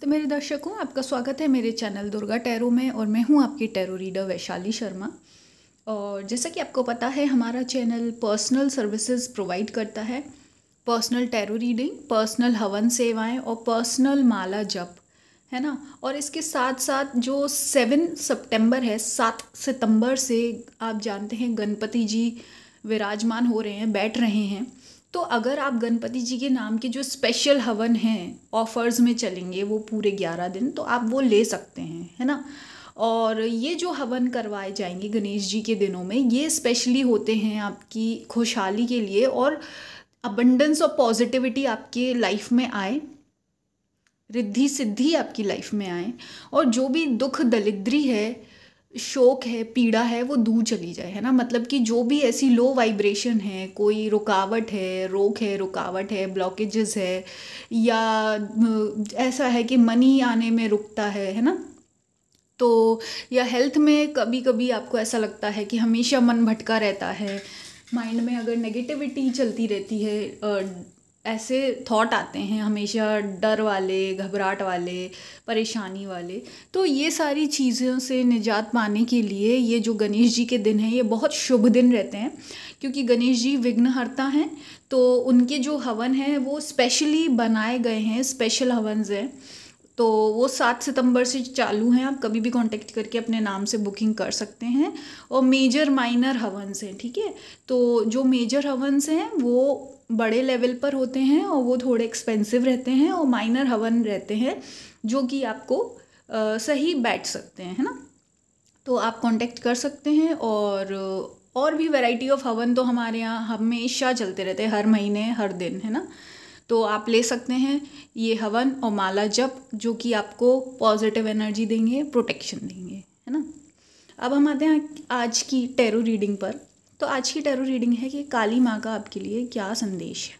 तो मेरे दर्शकों आपका स्वागत है मेरे चैनल दुर्गा टैरो में और मैं हूं आपकी टैरो रीडर वैशाली शर्मा और जैसा कि आपको पता है हमारा चैनल पर्सनल सर्विसेज प्रोवाइड करता है पर्सनल टैरो रीडिंग पर्सनल हवन सेवाएं और पर्सनल माला जप है ना और इसके साथ साथ जो सेवन सितंबर है सात सितंबर से आप जानते हैं गणपति जी विराजमान हो रहे हैं बैठ रहे हैं तो अगर आप गणपति जी के नाम के जो स्पेशल हवन हैं ऑफर्स में चलेंगे वो पूरे ग्यारह दिन तो आप वो ले सकते हैं है ना और ये जो हवन करवाए जाएंगे गणेश जी के दिनों में ये स्पेशली होते हैं आपकी खुशहाली के लिए और अबंडेंस और पॉजिटिविटी आपके लाइफ में आए रिद्धि सिद्धि आपकी लाइफ में आए और जो भी दुख दलिद्री है शोक है पीड़ा है वो दूर चली जाए है ना मतलब कि जो भी ऐसी लो वाइब्रेशन है कोई रुकावट है रोक है रुकावट है ब्लॉकेजेस है या ऐसा है कि मनी आने में रुकता है है ना तो या हेल्थ में कभी कभी आपको ऐसा लगता है कि हमेशा मन भटका रहता है माइंड में अगर नेगेटिविटी चलती रहती है ऐसे थॉट आते हैं हमेशा डर वाले घबराहट वाले परेशानी वाले तो ये सारी चीज़ों से निजात पाने के लिए ये जो गणेश जी के दिन हैं ये बहुत शुभ दिन रहते हैं क्योंकि गणेश जी विघ्नहर्ता हैं तो उनके जो हवन हैं वो स्पेशली बनाए गए हैं स्पेशल हवन हैं तो वो सात सितंबर से चालू हैं आप कभी भी कांटेक्ट करके अपने नाम से बुकिंग कर सकते हैं और मेजर माइनर हवन्स हैं ठीक है तो जो मेजर हवन्स हैं वो बड़े लेवल पर होते हैं और वो थोड़े एक्सपेंसिव रहते हैं और माइनर हवन रहते हैं जो कि आपको आ, सही बैठ सकते हैं है ना तो आप कांटेक्ट कर सकते हैं और और भी वैरायटी ऑफ हवन तो हमारे यहाँ हमेशा चलते रहते हैं हर महीने हर दिन है ना तो आप ले सकते हैं ये हवन और माला जप जो कि आपको पॉजिटिव एनर्जी देंगे प्रोटेक्शन देंगे है ना अब हम आते हैं आज की टेरो रीडिंग पर तो आज की टैरो रीडिंग है कि काली माँ का आपके लिए क्या संदेश है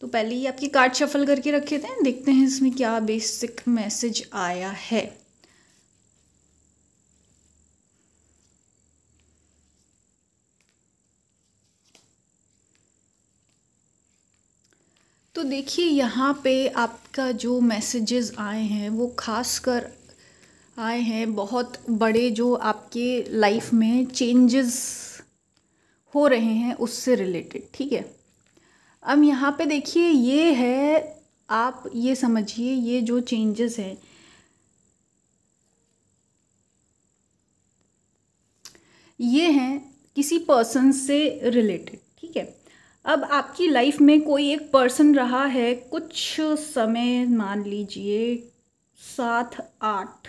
तो पहले ही आपकी कार्ड शफल करके रखे थे देखते हैं इसमें क्या बेसिक मैसेज आया है तो देखिए यहाँ पे आपका जो मैसेजेस आए हैं वो खास कर आए हैं बहुत बड़े जो आपके लाइफ में चेंजेस हो रहे हैं उससे रिलेटेड ठीक है अब यहाँ पे देखिए ये है आप ये समझिए ये जो चेंजेस हैं ये हैं किसी पर्सन से रिलेटेड ठीक है अब आपकी लाइफ में कोई एक पर्सन रहा है कुछ समय मान लीजिए सात आठ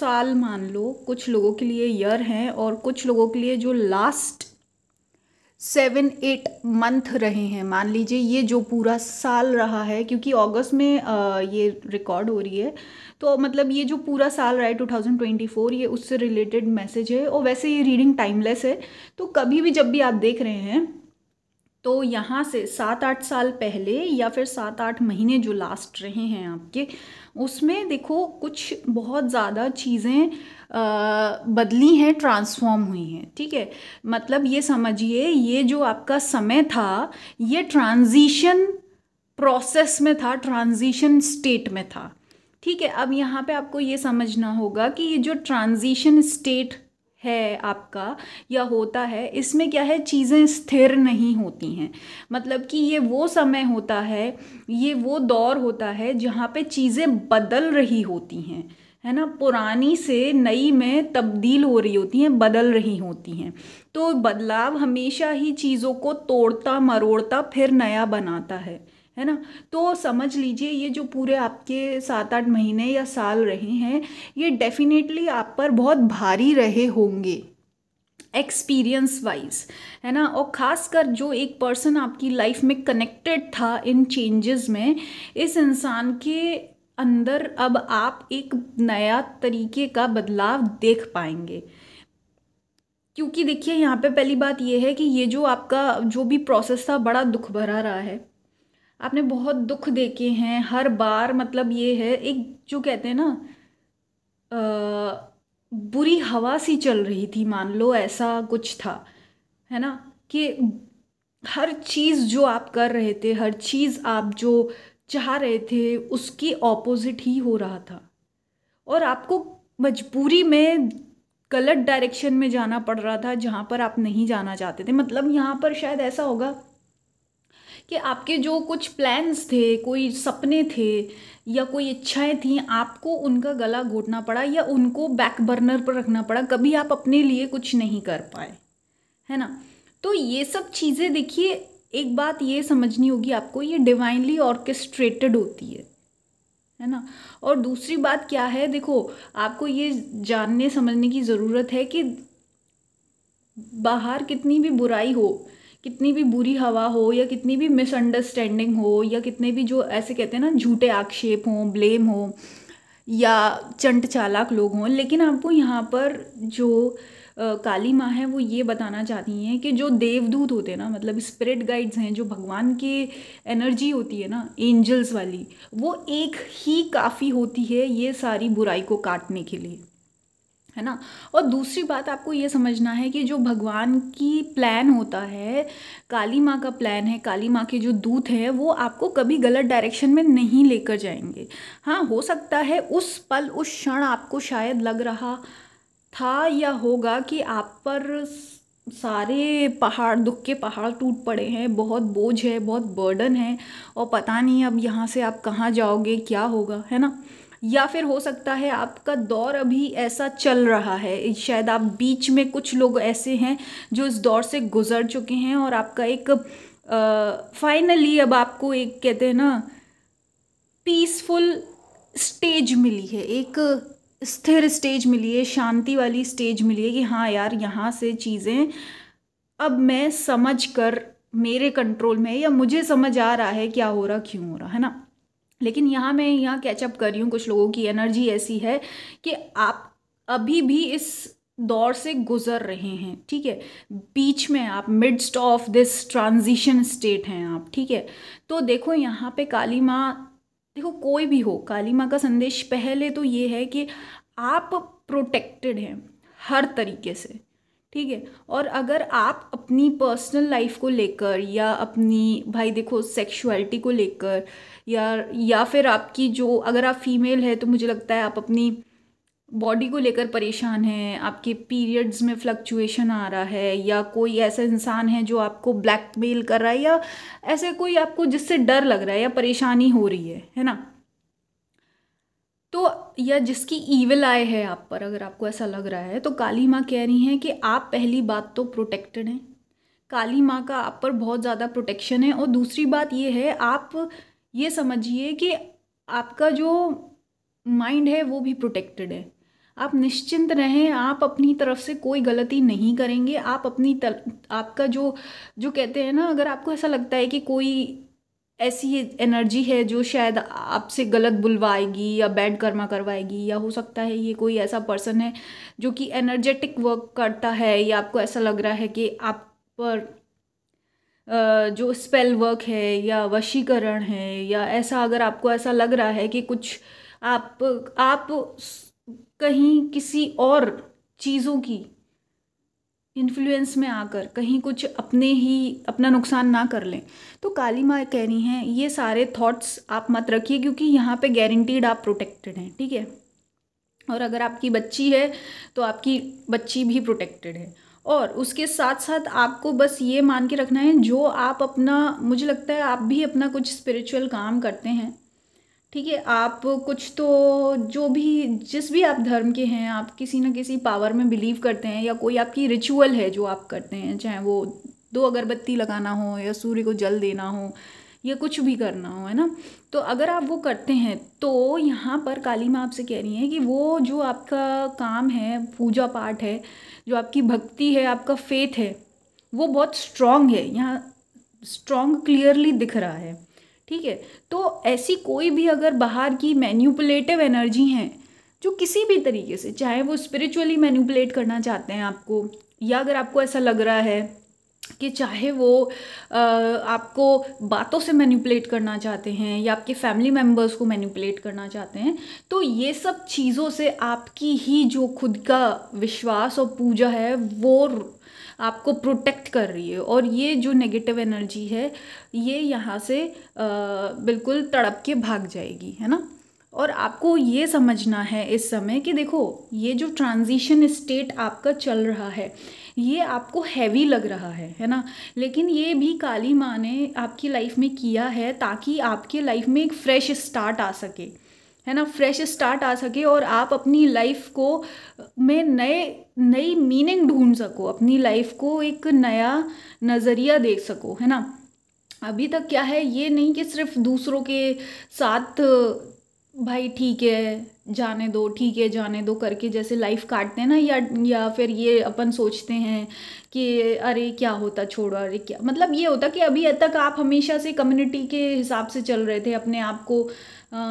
साल मान लो कुछ लोगों के लिए ईयर हैं और कुछ लोगों के लिए जो लास्ट सेवन एट मंथ रहे हैं मान लीजिए ये जो पूरा साल रहा है क्योंकि अगस्त में ये रिकॉर्ड हो रही है तो मतलब ये जो पूरा साल रहा है 2024 ये उससे रिलेटेड मैसेज है और वैसे ये रीडिंग टाइमलेस है तो कभी भी जब भी आप देख रहे हैं तो यहाँ से सात आठ साल पहले या फिर सात आठ महीने जो लास्ट रहे हैं आपके उसमें देखो कुछ बहुत ज़्यादा चीज़ें बदली हैं ट्रांसफॉर्म हुई हैं ठीक है मतलब ये समझिए ये जो आपका समय था ये ट्रांजिशन प्रोसेस में था ट्रांजिशन स्टेट में था ठीक है अब यहाँ पे आपको ये समझना होगा कि ये जो ट्रांजिशन स्टेट है आपका या होता है इसमें क्या है चीज़ें स्थिर नहीं होती हैं मतलब कि ये वो समय होता है ये वो दौर होता है जहाँ पे चीज़ें बदल रही होती हैं है ना पुरानी से नई में तब्दील हो रही होती हैं बदल रही होती हैं तो बदलाव हमेशा ही चीज़ों को तोड़ता मरोड़ता फिर नया बनाता है है ना तो समझ लीजिए ये जो पूरे आपके सात आठ महीने या साल रहे हैं ये डेफिनेटली आप पर बहुत भारी रहे होंगे एक्सपीरियंस वाइज है ना और ख़ास कर जो एक पर्सन आपकी लाइफ में कनेक्टेड था इन चेंजेस में इस इंसान के अंदर अब आप एक नया तरीके का बदलाव देख पाएंगे क्योंकि देखिए यहाँ पे पहली बात ये है कि ये जो आपका जो भी प्रोसेस था बड़ा दुख भरा रहा है आपने बहुत दुख देखे हैं हर बार मतलब ये है एक जो कहते हैं ना आ, बुरी हवा सी चल रही थी मान लो ऐसा कुछ था है ना कि हर चीज़ जो आप कर रहे थे हर चीज़ आप जो चाह रहे थे उसकी ऑपोजिट ही हो रहा था और आपको मजबूरी में गलत डायरेक्शन में जाना पड़ रहा था जहाँ पर आप नहीं जाना चाहते थे मतलब यहाँ पर शायद ऐसा होगा कि आपके जो कुछ प्लान्स थे कोई सपने थे या कोई इच्छाएं थी आपको उनका गला घोटना पड़ा या उनको बैक बर्नर पर रखना पड़ा कभी आप अपने लिए कुछ नहीं कर पाए है ना तो ये सब चीज़ें देखिए एक बात ये समझनी होगी आपको ये डिवाइनली ऑर्केस्ट्रेटेड होती है है ना और दूसरी बात क्या है देखो आपको ये जानने समझने की ज़रूरत है कि बाहर कितनी भी बुराई हो कितनी भी बुरी हवा हो या कितनी भी मिसअंडरस्टैंडिंग हो या कितने भी जो ऐसे कहते हैं ना झूठे आक्षेप हों ब्लेम हो या चंट चालाक लोग हों लेकिन आपको यहाँ पर जो आ, काली माँ है वो ये बताना चाहती हैं कि जो देवदूत होते हैं ना मतलब स्पिरिट गाइड्स हैं जो भगवान की एनर्जी होती है ना एंजल्स वाली वो एक ही काफ़ी होती है ये सारी बुराई को काटने के लिए है ना और दूसरी बात आपको ये समझना है कि जो भगवान की प्लान होता है काली माँ का प्लान है काली माँ के जो दूत है वो आपको कभी गलत डायरेक्शन में नहीं लेकर जाएंगे हाँ हो सकता है उस पल उस क्षण आपको शायद लग रहा था या होगा कि आप पर सारे पहाड़ दुख के पहाड़ टूट पड़े हैं बहुत बोझ है बहुत बर्डन है और पता नहीं अब यहाँ से आप कहाँ जाओगे क्या होगा है ना या फिर हो सकता है आपका दौर अभी ऐसा चल रहा है शायद आप बीच में कुछ लोग ऐसे हैं जो इस दौर से गुजर चुके हैं और आपका एक फाइनली अब आपको एक कहते हैं ना पीसफुल स्टेज मिली है एक स्थिर स्टेज मिली है शांति वाली स्टेज मिली है कि हाँ यार यहाँ से चीज़ें अब मैं समझ कर मेरे कंट्रोल में या मुझे समझ आ रहा है क्या हो रहा क्यों हो रहा है ना लेकिन यहाँ मैं यहाँ कैचअप कर रही हूँ कुछ लोगों की एनर्जी ऐसी है कि आप अभी भी इस दौर से गुजर रहे हैं ठीक है बीच में आप midst of this transition state हैं आप ठीक है तो देखो यहाँ पे काली माँ देखो कोई भी हो काली माँ का संदेश पहले तो ये है कि आप प्रोटेक्टेड हैं हर तरीके से ठीक है और अगर आप अपनी पर्सनल लाइफ को लेकर या अपनी भाई देखो सेक्सुअलिटी को लेकर या या फिर आपकी जो अगर आप फीमेल है तो मुझे लगता है आप अपनी बॉडी को लेकर परेशान हैं आपके पीरियड्स में फ्लक्चुएशन आ रहा है या कोई ऐसा इंसान है जो आपको ब्लैकमेल कर रहा है या ऐसे कोई आपको जिससे डर लग रहा है या परेशानी हो रही है है ना तो या जिसकी ईवल आय है आप पर अगर आपको ऐसा लग रहा है तो काली माँ कह रही हैं कि आप पहली बात तो प्रोटेक्टेड हैं काली माँ का आप पर बहुत ज़्यादा प्रोटेक्शन है और दूसरी बात ये है आप ये समझिए कि आपका जो माइंड है वो भी प्रोटेक्टेड है आप निश्चिंत रहें आप अपनी तरफ से कोई गलती नहीं करेंगे आप अपनी तर, आपका जो जो कहते हैं ना अगर आपको ऐसा लगता है कि कोई ऐसी एनर्जी है जो शायद आपसे गलत बुलवाएगी या बैड कर्मा करवाएगी या हो सकता है ये कोई ऐसा पर्सन है जो कि एनर्जेटिक वर्क करता है या आपको ऐसा लग रहा है कि आप पर जो स्पेल वर्क है या वशीकरण है या ऐसा अगर आपको ऐसा लग रहा है कि कुछ आप आप कहीं किसी और चीज़ों की इन्फ्लुएंस में आकर कहीं कुछ अपने ही अपना नुकसान ना कर लें तो काली माँ कह रही हैं ये सारे थॉट्स आप मत रखिए क्योंकि यहाँ पे गारंटीड आप प्रोटेक्टेड हैं ठीक है और अगर आपकी बच्ची है तो आपकी बच्ची भी प्रोटेक्टेड है और उसके साथ साथ आपको बस ये मान के रखना है जो आप अपना मुझे लगता है आप भी अपना कुछ स्पिरिचुअल काम करते हैं ठीक है आप कुछ तो जो भी जिस भी आप धर्म के हैं आप किसी न किसी पावर में बिलीव करते हैं या कोई आपकी रिचुअल है जो आप करते हैं चाहे वो दो अगरबत्ती लगाना हो या सूर्य को जल देना हो या कुछ भी करना हो है ना तो अगर आप वो करते हैं तो यहाँ पर काली माँ आपसे कह रही हैं कि वो जो आपका काम है पूजा पाठ है जो आपकी भक्ति है आपका फेथ है वो बहुत स्ट्रांग है यहाँ स्ट्रॉन्ग क्लियरली दिख रहा है ठीक है तो ऐसी कोई भी अगर बाहर की मैन्यूपुलेटिव एनर्जी हैं जो किसी भी तरीके से चाहे वो स्पिरिचुअली मैन्यूपुलेट करना चाहते हैं आपको या अगर आपको ऐसा लग रहा है कि चाहे वो आ, आपको बातों से मैनिपुलेट करना चाहते हैं या आपके फैमिली मेम्बर्स को मैन्यूपुलेट करना चाहते हैं तो ये सब चीज़ों से आपकी ही जो खुद का विश्वास और पूजा है वो आपको प्रोटेक्ट कर रही है और ये जो नेगेटिव एनर्जी है ये यहाँ से बिल्कुल तड़प के भाग जाएगी है ना और आपको ये समझना है इस समय कि देखो ये जो ट्रांजिशन स्टेट आपका चल रहा है ये आपको हैवी लग रहा है है ना लेकिन ये भी काली माँ ने आपकी लाइफ में किया है ताकि आपके लाइफ में एक फ्रेश स्टार्ट आ सके है ना फ्रेश स्टार्ट आ सके और आप अपनी लाइफ को में नए नई मीनिंग ढूंढ सको अपनी लाइफ को एक नया नज़रिया देख सको है ना अभी तक क्या है ये नहीं कि सिर्फ दूसरों के साथ भाई ठीक है जाने दो ठीक है जाने दो करके जैसे लाइफ काटते हैं ना या या फिर ये अपन सोचते हैं कि अरे क्या होता छोड़ो अरे क्या मतलब ये होता कि अभी तक आप हमेशा से कम्युनिटी के हिसाब से चल रहे थे अपने आप को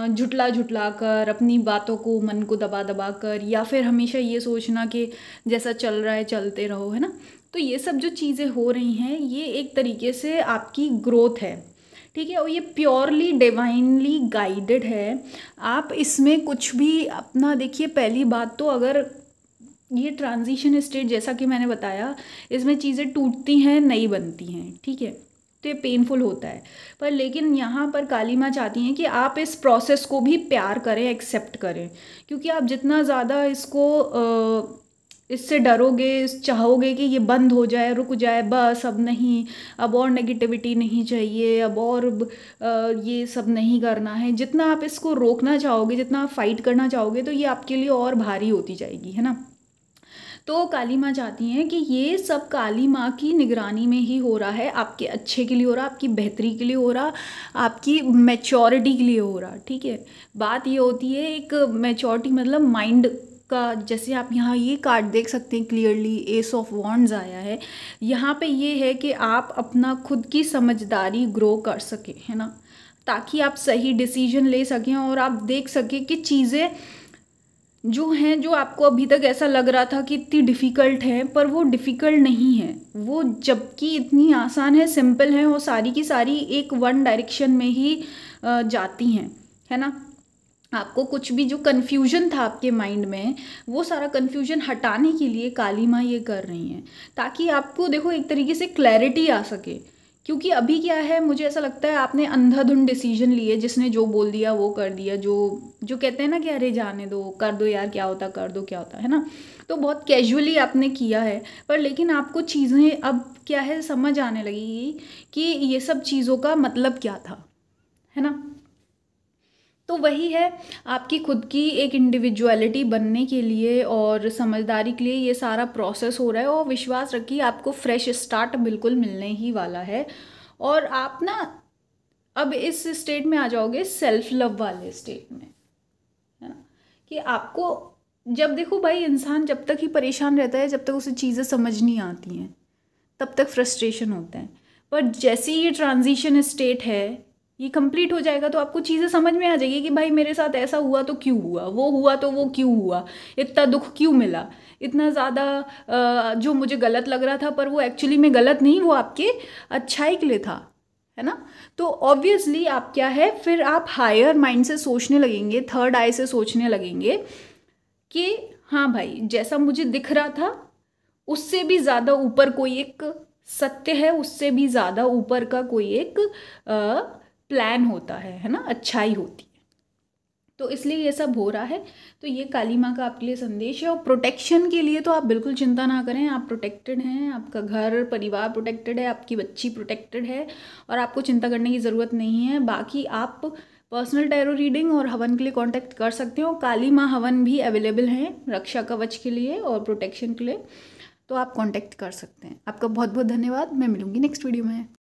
झुटला झुटला कर अपनी बातों को मन को दबा दबा कर या फिर हमेशा ये सोचना कि जैसा चल रहा है चलते रहो है ना तो ये सब जो चीज़ें हो रही हैं ये एक तरीके से आपकी ग्रोथ है ठीक है और ये प्योरली डिवाइनली गाइडेड है आप इसमें कुछ भी अपना देखिए पहली बात तो अगर ये ट्रांजिशन स्टेट जैसा कि मैंने बताया इसमें चीज़ें टूटती हैं नई बनती हैं ठीक है तो ये पेनफुल होता है पर लेकिन यहाँ पर काली माँ चाहती हैं कि आप इस प्रोसेस को भी प्यार करें एक्सेप्ट करें क्योंकि आप जितना ज़्यादा इसको आ, इससे डरोगे चाहोगे कि ये बंद हो जाए रुक जाए बस अब नहीं अब और नेगेटिविटी नहीं चाहिए अब और ये सब नहीं करना है जितना आप इसको रोकना चाहोगे जितना आप फाइट करना चाहोगे तो ये आपके लिए और भारी होती जाएगी है ना तो काली माँ चाहती हैं कि ये सब काली माँ की निगरानी में ही हो रहा है आपके अच्छे के लिए हो रहा आपकी बेहतरी के लिए हो रहा आपकी मैच्योरिटी के लिए हो रहा ठीक है बात ये होती है एक मैच्योरिटी मतलब माइंड का जैसे आप यहाँ ये कार्ड देख सकते हैं क्लियरली एस ऑफ वॉन्ड्स आया है यहाँ पे ये है कि आप अपना खुद की समझदारी ग्रो कर सकें है ना ताकि आप सही डिसीजन ले सकें और आप देख सकें कि चीज़ें जो हैं जो आपको अभी तक ऐसा लग रहा था कि इतनी डिफ़िकल्ट है पर वो डिफ़िकल्ट नहीं है वो जबकि इतनी आसान है सिंपल है और सारी की सारी एक वन डायरेक्शन में ही जाती हैं है ना आपको कुछ भी जो कन्फ्यूजन था आपके माइंड में वो सारा कन्फ्यूजन हटाने के लिए काली माँ ये कर रही हैं ताकि आपको देखो एक तरीके से क्लैरिटी आ सके क्योंकि अभी क्या है मुझे ऐसा लगता है आपने अंधाधुंध डिसीजन लिए जिसने जो बोल दिया वो कर दिया जो जो कहते हैं ना कि अरे जाने दो कर दो यार क्या होता कर दो क्या होता है ना तो बहुत कैजुअली आपने किया है पर लेकिन आपको चीज़ें अब क्या है समझ आने लगी कि ये सब चीज़ों का मतलब क्या था है ना तो वही है आपकी खुद की एक इंडिविजुअलिटी बनने के लिए और समझदारी के लिए ये सारा प्रोसेस हो रहा है और विश्वास रखिए आपको फ्रेश स्टार्ट बिल्कुल मिलने ही वाला है और आप ना अब इस स्टेट में आ जाओगे सेल्फ लव वाले स्टेट में है ना कि आपको जब देखो भाई इंसान जब तक ही परेशान रहता है जब तक उसे चीज़ें समझ नहीं आती हैं तब तक फ्रस्ट्रेशन होता है पर जैसे ये ट्रांजिशन स्टेट है ये कंप्लीट हो जाएगा तो आपको चीज़ें समझ में आ जाएगी कि भाई मेरे साथ ऐसा हुआ तो क्यों हुआ वो हुआ तो वो क्यों हुआ इतना दुख क्यों मिला इतना ज़्यादा जो मुझे गलत लग रहा था पर वो एक्चुअली में गलत नहीं वो आपके अच्छाई के लिए था है ना तो ऑब्वियसली आप क्या है फिर आप हायर माइंड से सोचने लगेंगे थर्ड आई से सोचने लगेंगे कि हाँ भाई जैसा मुझे दिख रहा था उससे भी ज़्यादा ऊपर कोई एक सत्य है उससे भी ज़्यादा ऊपर का कोई एक आ, प्लान होता है है ना अच्छाई होती है तो इसलिए ये सब हो रहा है तो ये काली माँ का आपके लिए संदेश है और प्रोटेक्शन के लिए तो आप बिल्कुल चिंता ना करें आप प्रोटेक्टेड हैं आपका घर परिवार प्रोटेक्टेड है आपकी बच्ची प्रोटेक्टेड है और आपको चिंता करने की ज़रूरत नहीं है बाकी आप पर्सनल टैरो रीडिंग और हवन के लिए कांटेक्ट कर सकते हो काली माँ हवन भी अवेलेबल हैं रक्षा कवच के लिए और प्रोटेक्शन के लिए तो आप कांटेक्ट कर सकते हैं आपका बहुत बहुत धन्यवाद मैं मिलूँगी नेक्स्ट वीडियो में